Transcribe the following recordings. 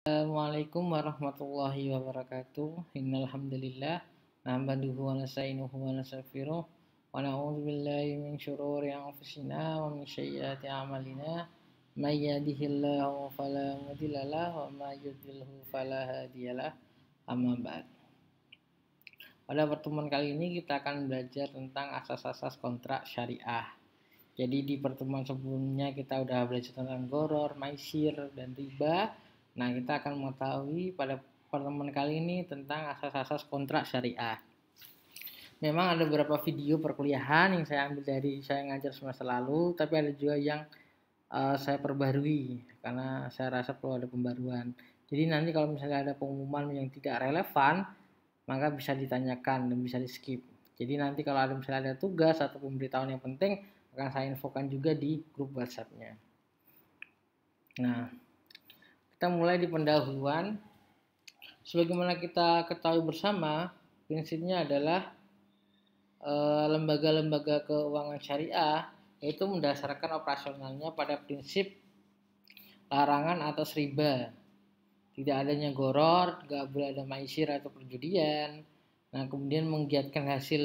Assalamualaikum warahmatullahi wabarakatuh. Innalhamdulillah nahmaduhu wa nasta'inuhu wa nastaghfiruh wa na'udzu billahi min syururi anfusina wa min sayyiati a'malina may yahdihillahu fala mudhillalah wa may yudlilhu fala hadiyalah. Amma ba'd. Pada pertemuan kali ini kita akan belajar tentang asas-asas kontrak syariah. Jadi di pertemuan sebelumnya kita udah belajar tentang goror, maisir, dan riba. Nah, kita akan mengetahui pada pertemuan kali ini tentang asas-asas kontrak syariah. Memang ada beberapa video perkuliahan yang saya ambil dari saya ngajar semester lalu, tapi ada juga yang uh, saya perbarui karena saya rasa perlu ada pembaruan. Jadi nanti kalau misalnya ada pengumuman yang tidak relevan, maka bisa ditanyakan dan bisa di skip. Jadi nanti kalau ada misalnya ada tugas atau pemberitahuan yang penting akan saya infokan juga di grup WhatsApp-nya. Nah, kita mulai di pendahuluan. Sebagaimana kita ketahui bersama, prinsipnya adalah eh, lembaga-lembaga keuangan syariah yaitu mendasarkan operasionalnya pada prinsip larangan atas riba. Tidak adanya goror, tidak boleh ada maisir atau perjudian. Nah, kemudian menggiatkan hasil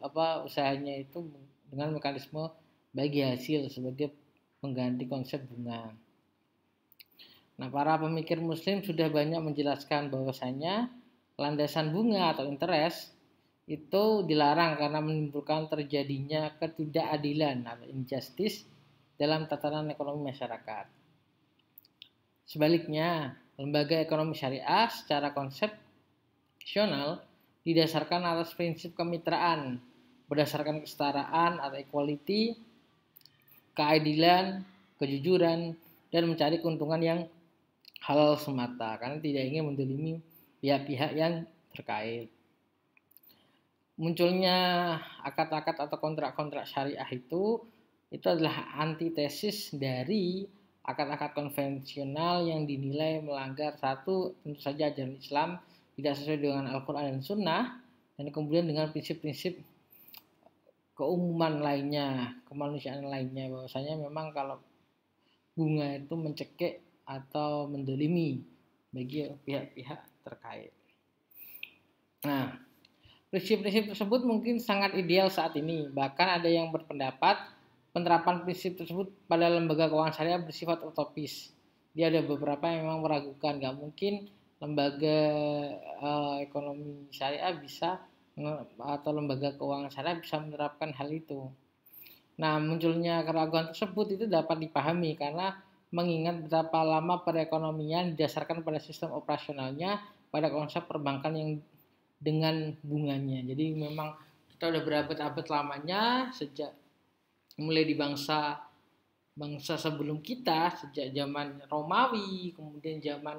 apa usahanya itu dengan mekanisme bagi hasil sebagai pengganti konsep bunga. Nah, para pemikir muslim sudah banyak menjelaskan bahwasanya landasan bunga atau interest itu dilarang karena menimbulkan terjadinya ketidakadilan atau injustice dalam tatanan ekonomi masyarakat. Sebaliknya, lembaga ekonomi syariah secara konsepsional didasarkan atas prinsip kemitraan berdasarkan kesetaraan atau equality, keadilan, kejujuran, dan mencari keuntungan yang halal semata karena tidak ingin mendelimi pihak-pihak yang terkait. Munculnya akad-akad atau kontrak-kontrak syariah itu itu adalah antitesis dari akad-akad konvensional yang dinilai melanggar satu tentu saja ajaran Islam tidak sesuai dengan Al-Quran dan Sunnah dan kemudian dengan prinsip-prinsip keumuman lainnya kemanusiaan lainnya bahwasanya memang kalau bunga itu mencekik atau mendolimi bagi pihak-pihak terkait. Nah, prinsip-prinsip tersebut mungkin sangat ideal saat ini. Bahkan ada yang berpendapat penerapan prinsip tersebut pada lembaga keuangan syariah bersifat utopis. Dia ada beberapa yang memang meragukan, nggak mungkin lembaga uh, ekonomi syariah bisa atau lembaga keuangan syariah bisa menerapkan hal itu. Nah, munculnya keraguan tersebut itu dapat dipahami karena mengingat berapa lama perekonomian didasarkan pada sistem operasionalnya, pada konsep perbankan yang dengan bunganya. Jadi memang kita udah berabad-abad lamanya sejak mulai di bangsa bangsa sebelum kita sejak zaman Romawi, kemudian zaman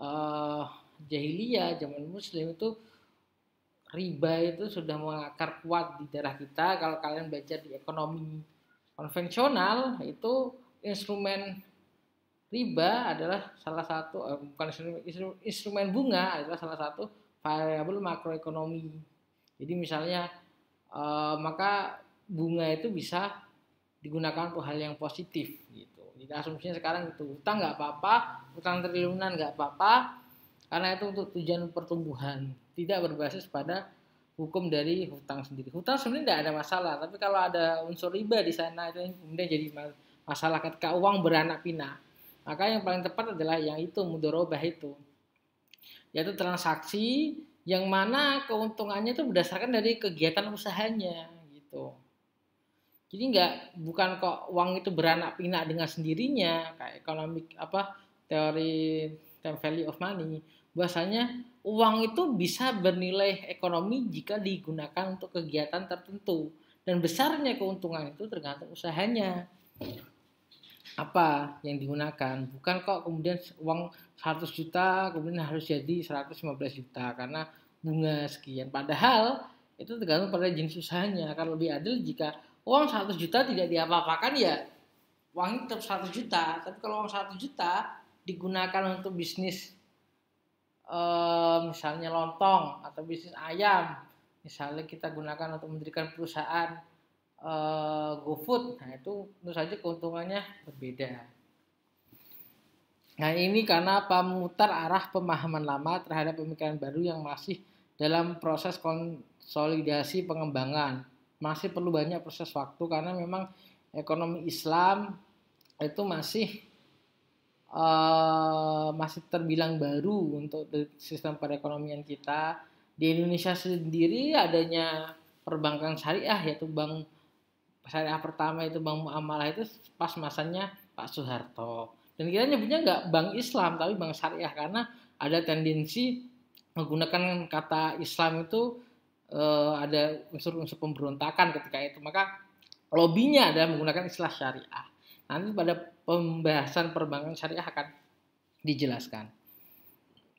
uh, jahiliyah, zaman muslim itu riba itu sudah mengakar kuat di daerah kita. Kalau kalian belajar di ekonomi konvensional itu instrumen riba adalah salah satu eh, bukan instrumen, instrumen bunga adalah salah satu variabel makroekonomi. Jadi misalnya eh, maka bunga itu bisa digunakan untuk hal yang positif gitu. Jadi asumsinya sekarang itu utang nggak apa-apa, utang triliunan nggak apa-apa, karena itu untuk tujuan pertumbuhan, tidak berbasis pada hukum dari hutang sendiri. Hutang sebenarnya tidak ada masalah, tapi kalau ada unsur riba di sana itu kemudian jadi masalah ketika uang beranak pinak. Maka yang paling tepat adalah yang itu mudorobah itu. Yaitu transaksi yang mana keuntungannya itu berdasarkan dari kegiatan usahanya gitu. Jadi nggak bukan kok uang itu beranak pinak dengan sendirinya kayak ekonomi apa teori time value of money. Bahasanya uang itu bisa bernilai ekonomi jika digunakan untuk kegiatan tertentu dan besarnya keuntungan itu tergantung usahanya apa yang digunakan bukan kok kemudian uang 100 juta kemudian harus jadi 115 juta karena bunga sekian padahal itu tergantung pada jenis usahanya akan lebih adil jika uang 100 juta tidak diapa-apakan ya uang tetap 100 juta tapi kalau uang 100 juta digunakan untuk bisnis eh, misalnya lontong atau bisnis ayam misalnya kita gunakan untuk mendirikan perusahaan uh, GoFood. Nah, itu tentu saja keuntungannya berbeda. Nah, ini karena pemutar arah pemahaman lama terhadap pemikiran baru yang masih dalam proses konsolidasi pengembangan. Masih perlu banyak proses waktu karena memang ekonomi Islam itu masih uh, masih terbilang baru untuk sistem perekonomian kita. Di Indonesia sendiri adanya perbankan syariah yaitu bank syariah pertama itu bang muamalah itu pas masanya Pak Soeharto dan kita nyebutnya nggak bang Islam tapi bang syariah karena ada tendensi menggunakan kata Islam itu eh, ada unsur-unsur pemberontakan ketika itu maka lobinya ada menggunakan istilah syariah nanti pada pembahasan perbankan syariah akan dijelaskan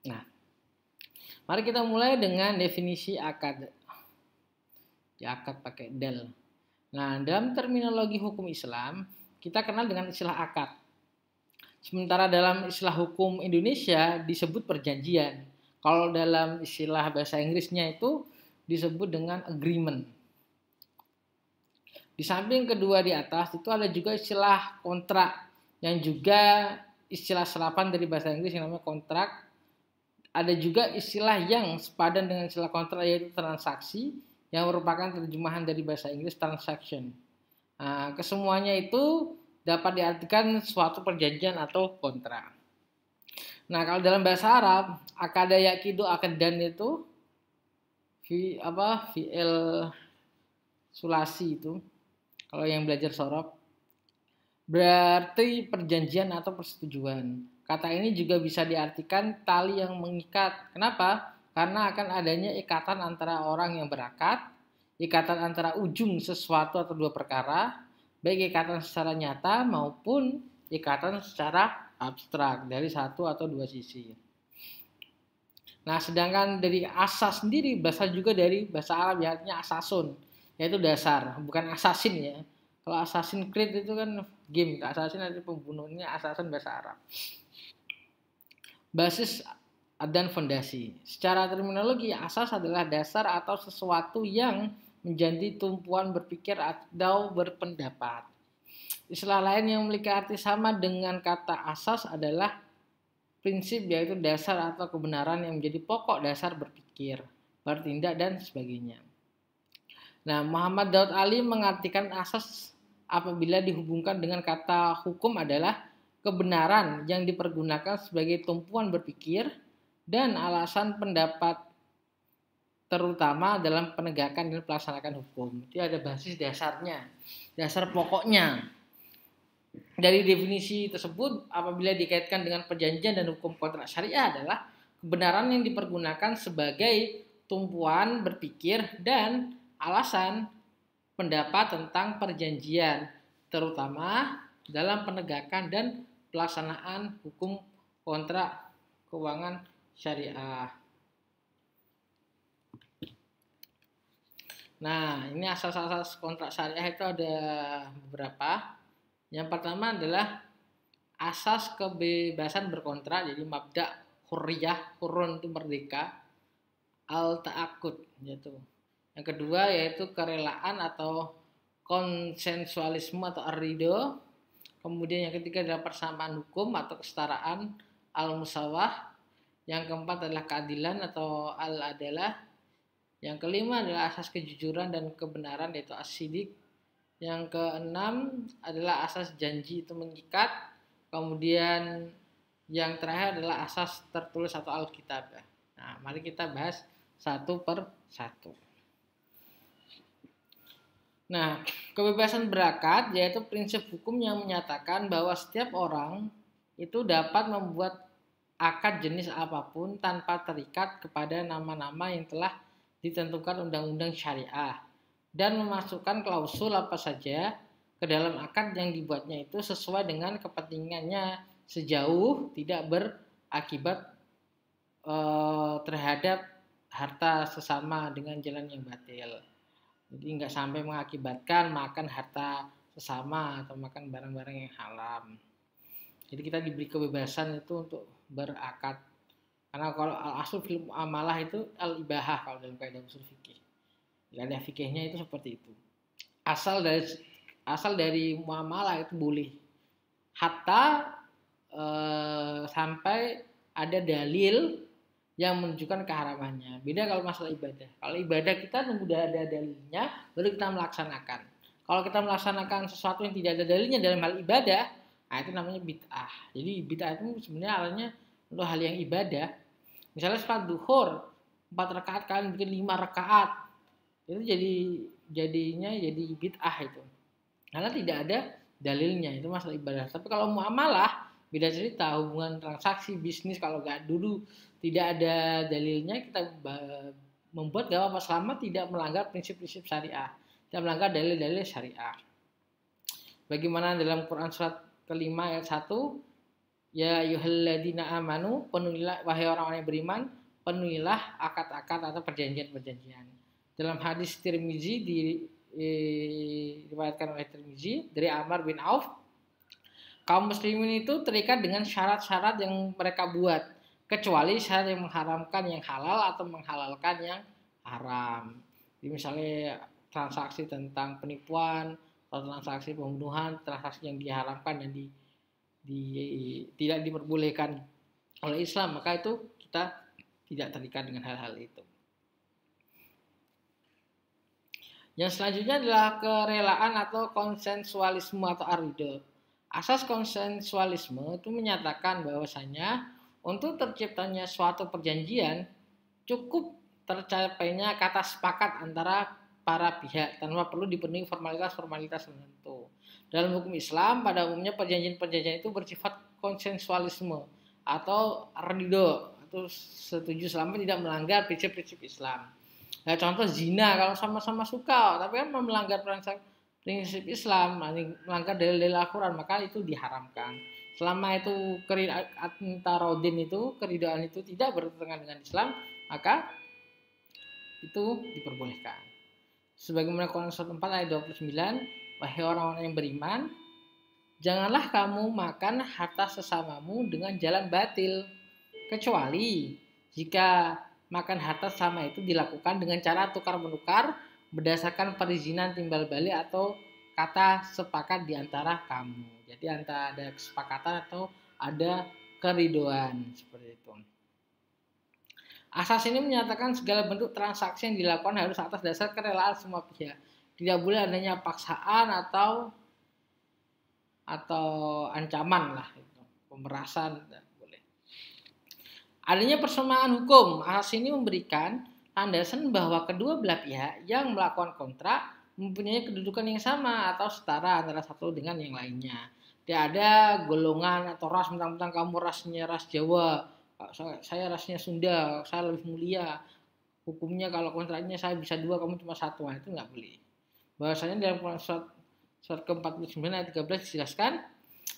nah mari kita mulai dengan definisi akad ya akad pakai del Nah, dalam terminologi hukum Islam, kita kenal dengan istilah akad. Sementara dalam istilah hukum Indonesia disebut perjanjian. Kalau dalam istilah bahasa Inggrisnya itu disebut dengan agreement. Di samping kedua di atas itu ada juga istilah kontrak yang juga istilah serapan dari bahasa Inggris yang namanya kontrak. Ada juga istilah yang sepadan dengan istilah kontrak yaitu transaksi yang merupakan terjemahan dari bahasa Inggris transaction. Nah, kesemuanya itu dapat diartikan suatu perjanjian atau kontrak. Nah, kalau dalam bahasa Arab, akada yakidu akadan itu fi apa fi'il sulasi itu kalau yang belajar sorop berarti perjanjian atau persetujuan. Kata ini juga bisa diartikan tali yang mengikat. Kenapa? karena akan adanya ikatan antara orang yang berakat, ikatan antara ujung sesuatu atau dua perkara, baik ikatan secara nyata maupun ikatan secara abstrak dari satu atau dua sisi. Nah, sedangkan dari asas sendiri berasal juga dari bahasa Arab yang artinya asasun, yaitu dasar, bukan asasin ya. Kalau asasin Creed itu kan game, asasin itu pembunuhnya asasin bahasa Arab. Basis dan fondasi. Secara terminologi, asas adalah dasar atau sesuatu yang menjadi tumpuan berpikir atau berpendapat. Istilah lain yang memiliki arti sama dengan kata asas adalah prinsip yaitu dasar atau kebenaran yang menjadi pokok dasar berpikir, bertindak, dan sebagainya. Nah, Muhammad Daud Ali mengartikan asas apabila dihubungkan dengan kata hukum adalah kebenaran yang dipergunakan sebagai tumpuan berpikir, dan alasan pendapat terutama dalam penegakan dan pelaksanaan hukum. Jadi ada basis dasarnya, dasar pokoknya. Dari definisi tersebut, apabila dikaitkan dengan perjanjian dan hukum kontrak syariah adalah kebenaran yang dipergunakan sebagai tumpuan berpikir dan alasan pendapat tentang perjanjian, terutama dalam penegakan dan pelaksanaan hukum kontrak keuangan syariah. Nah, ini asas-asas kontrak syariah itu ada beberapa. Yang pertama adalah asas kebebasan berkontrak, jadi mabda hurriyah, hurun itu merdeka, al ta'akut yaitu. Yang kedua yaitu kerelaan atau konsensualisme atau arido. Kemudian yang ketiga adalah persamaan hukum atau kesetaraan al musawah. Yang keempat adalah keadilan atau al-adalah. Yang kelima adalah asas kejujuran dan kebenaran yaitu as Yang keenam adalah asas janji itu mengikat. Kemudian yang terakhir adalah asas tertulis atau Alkitab. Nah, mari kita bahas satu per satu. Nah, kebebasan berakat yaitu prinsip hukum yang menyatakan bahwa setiap orang itu dapat membuat akad jenis apapun tanpa terikat kepada nama-nama yang telah ditentukan undang-undang syariah dan memasukkan klausul apa saja ke dalam akad yang dibuatnya itu sesuai dengan kepentingannya sejauh tidak berakibat e, terhadap harta sesama dengan jalan yang batil. Jadi nggak sampai mengakibatkan makan harta sesama atau makan barang-barang yang haram. Jadi kita diberi kebebasan itu untuk berakad. Karena kalau al film amalah ah, itu al-ibahah kalau dalam kaidah usul fikih. Kaidah fikihnya itu seperti itu. Asal dari asal dari muamalah itu boleh. Hatta e, sampai ada dalil yang menunjukkan keharamannya. Beda kalau masalah ibadah. Kalau ibadah kita nunggu ada dalilnya baru kita melaksanakan. Kalau kita melaksanakan sesuatu yang tidak ada dalilnya dalam hal ibadah, Nah, itu namanya bid'ah. Jadi bid'ah itu sebenarnya alanya untuk hal yang ibadah. Misalnya sholat duhur, empat rakaat kalian bikin lima rakaat. Itu jadi jadinya jadi bid'ah itu. Karena tidak ada dalilnya, itu masalah ibadah. Tapi kalau muamalah, beda cerita hubungan transaksi bisnis kalau gak dulu tidak ada dalilnya kita membuat gak apa-apa selama tidak melanggar prinsip-prinsip syariah tidak melanggar dalil-dalil syariah bagaimana dalam Quran surat kelima ayat satu ya yuhalladina amanu penuhilah wahai orang-orang yang beriman penuhilah akad-akad atau perjanjian-perjanjian dalam hadis Tirmizi di e, diriwayatkan oleh Tirmizi dari Amr bin Auf kaum muslimin itu terikat dengan syarat-syarat yang mereka buat kecuali syarat yang mengharamkan yang halal atau menghalalkan yang haram jadi misalnya transaksi tentang penipuan transaksi pembunuhan, transaksi yang diharamkan dan di, di tidak diperbolehkan oleh Islam, maka itu kita tidak terikat dengan hal-hal itu. Yang selanjutnya adalah kerelaan atau konsensualisme atau arido. Asas konsensualisme itu menyatakan bahwasanya untuk terciptanya suatu perjanjian cukup tercapainya kata sepakat antara para pihak tanpa perlu dipenuhi formalitas-formalitas tertentu. Dalam hukum Islam, pada umumnya perjanjian-perjanjian itu bersifat konsensualisme atau ridho atau setuju selama tidak melanggar prinsip-prinsip Islam. Nah, contoh zina kalau sama-sama suka, tapi kan melanggar prinsip Islam, melanggar dalil-dalil Al-Quran, maka itu diharamkan. Selama itu antarodin itu keridaan itu tidak bertentangan dengan Islam, maka itu diperbolehkan. Sebagaimana Quran surat 4 ayat 29, wahai orang-orang yang beriman, janganlah kamu makan harta sesamamu dengan jalan batil, kecuali jika makan harta sama itu dilakukan dengan cara tukar menukar berdasarkan perizinan timbal balik atau kata sepakat di antara kamu. Jadi antara ada kesepakatan atau ada keriduan seperti itu. Asas ini menyatakan segala bentuk transaksi yang dilakukan harus atas dasar kerelaan semua pihak. Tidak boleh adanya paksaan atau atau ancaman lah gitu. Pemerasan tidak boleh. Adanya persamaan hukum. Asas ini memberikan landasan bahwa kedua belah pihak yang melakukan kontrak mempunyai kedudukan yang sama atau setara antara satu dengan yang lainnya. Tidak ada golongan atau ras mentang-mentang kamu rasnya ras Jawa, saya rasnya Sunda, saya lebih mulia. Hukumnya kalau kontraknya saya bisa dua, kamu cuma satu, nah, itu nggak boleh. Bahasanya dalam surat, surat ke-49 ayat 13 dijelaskan,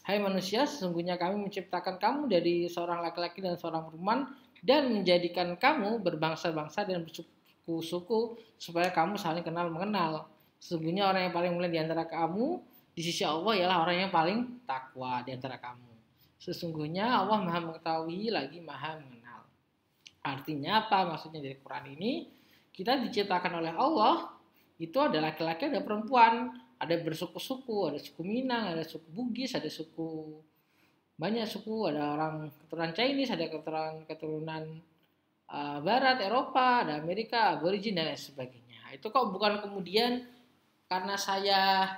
Hai manusia, sesungguhnya kami menciptakan kamu dari seorang laki-laki dan seorang perempuan dan menjadikan kamu berbangsa-bangsa dan bersuku-suku supaya kamu saling kenal mengenal. Sesungguhnya orang yang paling mulia di antara kamu di sisi Allah ialah orang yang paling takwa di antara kamu. Sesungguhnya Allah maha mengetahui lagi maha mengenal. Artinya apa maksudnya dari Quran ini? Kita diciptakan oleh Allah, itu ada laki-laki, ada perempuan, ada bersuku-suku, ada suku Minang, ada suku Bugis, ada suku banyak suku, ada orang keturunan Chinese, ada keturunan keturunan uh, Barat, Eropa, ada Amerika, Aborigin dan lain sebagainya. Itu kok bukan kemudian karena saya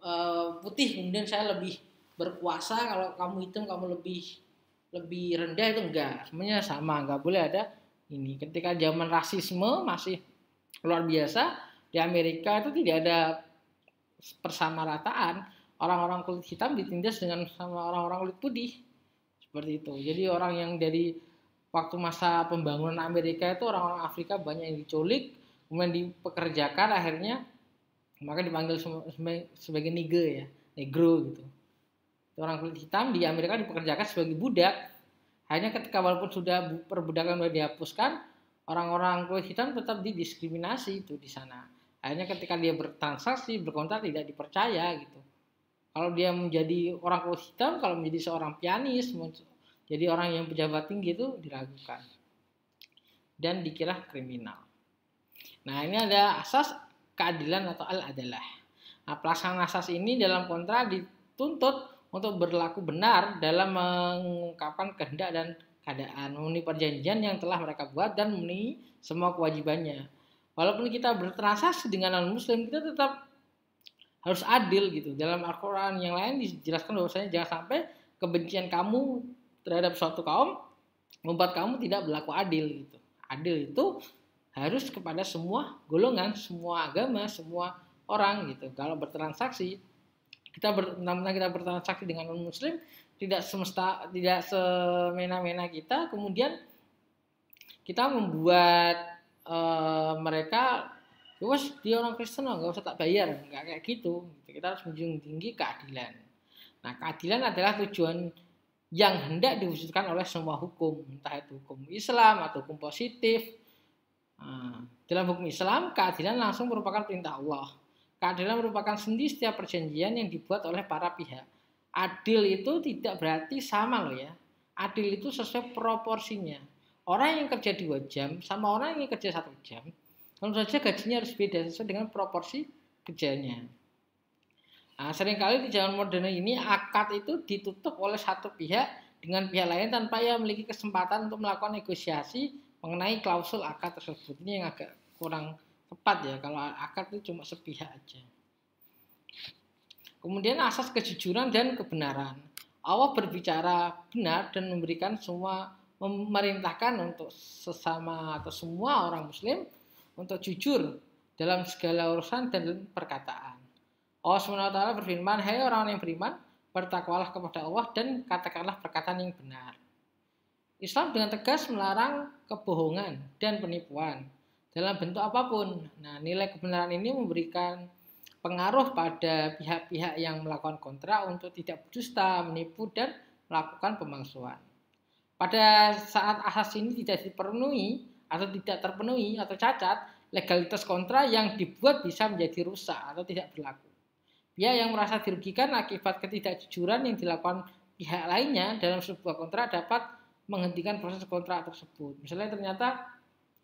uh, putih kemudian saya lebih berkuasa kalau kamu hitung kamu lebih lebih rendah itu enggak semuanya sama enggak boleh ada ini ketika zaman rasisme masih luar biasa di Amerika itu tidak ada rataan orang-orang kulit hitam ditindas dengan sama orang-orang kulit putih seperti itu jadi orang yang dari waktu masa pembangunan Amerika itu orang-orang Afrika banyak yang diculik kemudian dipekerjakan akhirnya maka dipanggil sebagai, sebagai nigger ya negro gitu Orang kulit hitam di Amerika dipekerjakan sebagai budak. Hanya ketika walaupun sudah perbudakan sudah dihapuskan, orang-orang kulit hitam tetap didiskriminasi itu di sana. Hanya ketika dia bertransaksi, berkontak tidak dipercaya gitu. Kalau dia menjadi orang kulit hitam, kalau menjadi seorang pianis, jadi orang yang pejabat tinggi itu diragukan dan dikira kriminal. Nah ini ada asas keadilan atau al-adalah. Nah pelaksanaan asas ini dalam kontrak dituntut untuk berlaku benar dalam mengungkapkan kehendak dan keadaan, memenuhi perjanjian yang telah mereka buat dan memenuhi semua kewajibannya. Walaupun kita bertransaksi dengan non-muslim, kita tetap harus adil gitu. Dalam Al-Quran yang lain dijelaskan bahwasanya jangan sampai kebencian kamu terhadap suatu kaum membuat kamu tidak berlaku adil gitu. Adil itu harus kepada semua golongan, semua agama, semua orang gitu. Kalau bertransaksi kita benar kita kita bertransaksi dengan non muslim tidak semesta tidak semena-mena kita kemudian kita membuat uh, mereka terus ya dia orang Kristen oh, nggak usah tak bayar nggak kayak gitu kita harus menjunjung tinggi keadilan nah keadilan adalah tujuan yang hendak diwujudkan oleh semua hukum entah itu hukum Islam atau hukum positif nah, dalam hukum Islam keadilan langsung merupakan perintah Allah Keadilan merupakan sendi setiap perjanjian yang dibuat oleh para pihak. Adil itu tidak berarti sama loh ya. Adil itu sesuai proporsinya. Orang yang kerja dua jam sama orang yang kerja satu jam, tentu saja gajinya harus beda sesuai dengan proporsi kerjanya. Nah, seringkali di zaman modern ini akad itu ditutup oleh satu pihak dengan pihak lain tanpa ia memiliki kesempatan untuk melakukan negosiasi mengenai klausul akad tersebut. Ini yang agak kurang tepat ya kalau akad itu cuma sepihak aja. Kemudian asas kejujuran dan kebenaran. Allah berbicara benar dan memberikan semua memerintahkan untuk sesama atau semua orang muslim untuk jujur dalam segala urusan dan perkataan. Allah SWT berfirman, Hai orang yang beriman, bertakwalah kepada Allah dan katakanlah perkataan yang benar. Islam dengan tegas melarang kebohongan dan penipuan, dalam bentuk apapun. Nah, nilai kebenaran ini memberikan pengaruh pada pihak-pihak yang melakukan kontrak untuk tidak berdusta, menipu, dan melakukan pemalsuan. Pada saat asas ini tidak dipenuhi atau tidak terpenuhi atau cacat, legalitas kontrak yang dibuat bisa menjadi rusak atau tidak berlaku. Pihak yang merasa dirugikan akibat ketidakjujuran yang dilakukan pihak lainnya dalam sebuah kontrak dapat menghentikan proses kontrak tersebut. Misalnya ternyata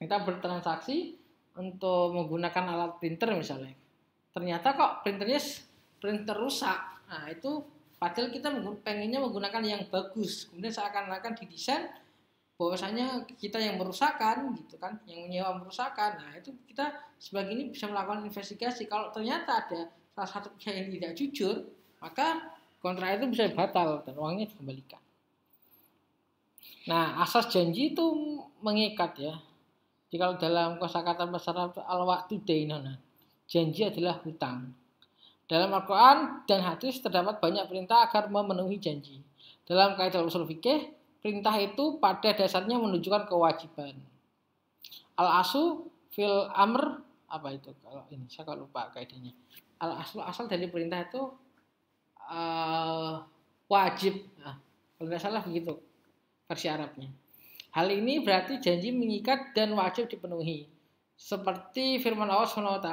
kita bertransaksi untuk menggunakan alat printer misalnya ternyata kok printernya printer rusak nah itu padahal kita pengennya menggunakan yang bagus kemudian seakan-akan didesain bahwasanya kita yang merusakkan gitu kan yang menyewa merusakkan nah itu kita sebagai ini bisa melakukan investigasi kalau ternyata ada salah satu pihak yang tidak jujur maka kontrak itu bisa batal dan uangnya dikembalikan nah asas janji itu mengikat ya jika dalam kosakata bahasa Arab al waktu dainun. Janji adalah hutang. Dalam Al-Qur'an dan hadis terdapat banyak perintah agar memenuhi janji. Dalam kaidah usul fikih, perintah itu pada dasarnya menunjukkan kewajiban. Al-asu fil amr apa itu kalau ini saya kalau lupa kaidahnya. Al-aslu asal dari perintah itu uh, wajib. Nah, kalau nggak salah begitu versi Arabnya. Hal ini berarti janji mengikat dan wajib dipenuhi. Seperti firman Allah SWT,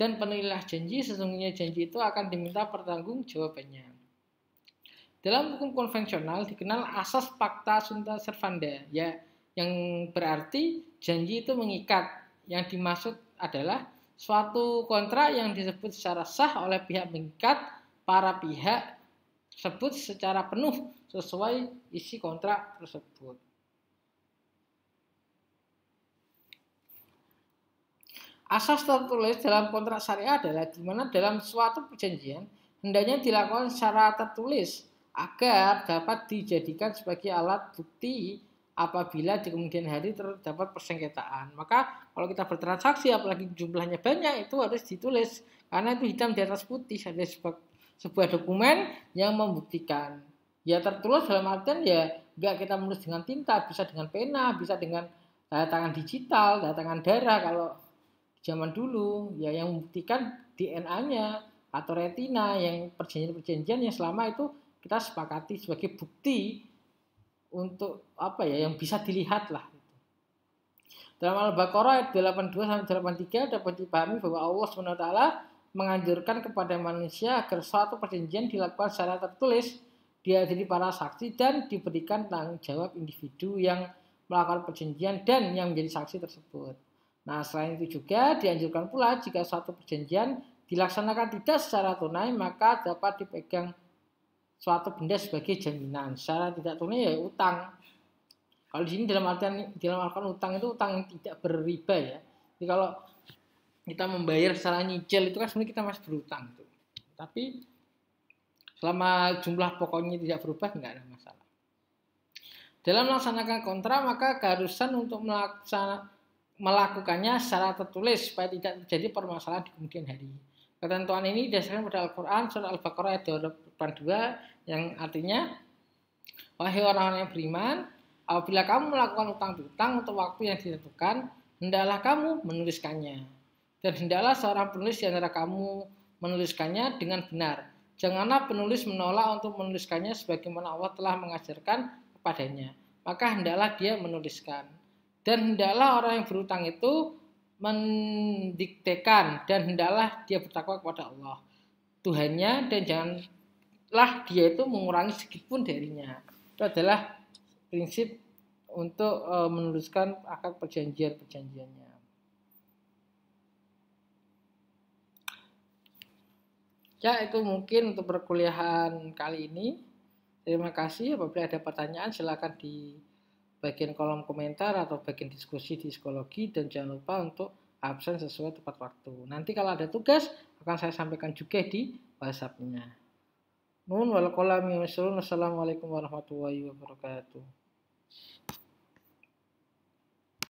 dan penuhilah janji, sesungguhnya janji itu akan diminta pertanggung jawabannya. Dalam hukum konvensional dikenal asas fakta sunta servanda, ya, yang berarti janji itu mengikat. Yang dimaksud adalah suatu kontrak yang disebut secara sah oleh pihak mengikat para pihak sebut secara penuh sesuai isi kontrak tersebut. Asas tertulis dalam kontrak syariah adalah di mana dalam suatu perjanjian hendaknya dilakukan secara tertulis agar dapat dijadikan sebagai alat bukti apabila di kemudian hari terdapat persengketaan. Maka kalau kita bertransaksi apalagi jumlahnya banyak itu harus ditulis karena itu hitam di atas putih ada sebuah, sebuah dokumen yang membuktikan. Ya tertulis dalam artian ya enggak kita menulis dengan tinta, bisa dengan pena, bisa dengan tangan digital, tangan darah kalau zaman dulu ya yang membuktikan DNA-nya atau retina yang perjanjian-perjanjian yang selama itu kita sepakati sebagai bukti untuk apa ya yang bisa dilihat lah dalam Al-Baqarah ayat 82 sampai 83 dapat dipahami bahwa Allah SWT menganjurkan kepada manusia agar suatu perjanjian dilakukan secara tertulis, dihadiri para saksi dan diberikan tanggung jawab individu yang melakukan perjanjian dan yang menjadi saksi tersebut. Nah, selain itu juga dianjurkan pula jika suatu perjanjian dilaksanakan tidak secara tunai, maka dapat dipegang suatu benda sebagai jaminan. Secara tidak tunai ya utang. Kalau di sini dalam artian dalam artian utang itu utang yang tidak berriba ya. Jadi kalau kita membayar secara nyicil itu kan sebenarnya kita masih berutang itu. Tapi selama jumlah pokoknya tidak berubah nggak ada masalah. Dalam melaksanakan kontra maka keharusan untuk melaksanakan melakukannya secara tertulis supaya tidak terjadi permasalahan di kemudian hari. Ketentuan ini didasarkan pada Al-Quran surah Al-Baqarah ayat 82 yang artinya Wahai orang-orang yang beriman, apabila kamu melakukan utang piutang untuk waktu yang ditentukan, hendaklah kamu menuliskannya. Dan hendaklah seorang penulis di antara kamu menuliskannya dengan benar. Janganlah penulis menolak untuk menuliskannya sebagaimana Allah telah mengajarkan kepadanya. Maka hendaklah dia menuliskan. Dan hendaklah orang yang berutang itu mendiktekan dan hendaklah dia bertakwa kepada Allah Tuhannya dan janganlah dia itu mengurangi sedikitpun darinya. Itu adalah prinsip untuk e, meneruskan akad perjanjian-perjanjiannya. Ya, itu mungkin untuk perkuliahan kali ini. Terima kasih. Apabila ada pertanyaan, silakan di bagian kolom komentar atau bagian diskusi di psikologi dan jangan lupa untuk absen sesuai tepat waktu. Nanti kalau ada tugas akan saya sampaikan juga di WhatsApp-nya. Nun wal ya, warahmatullahi wabarakatuh.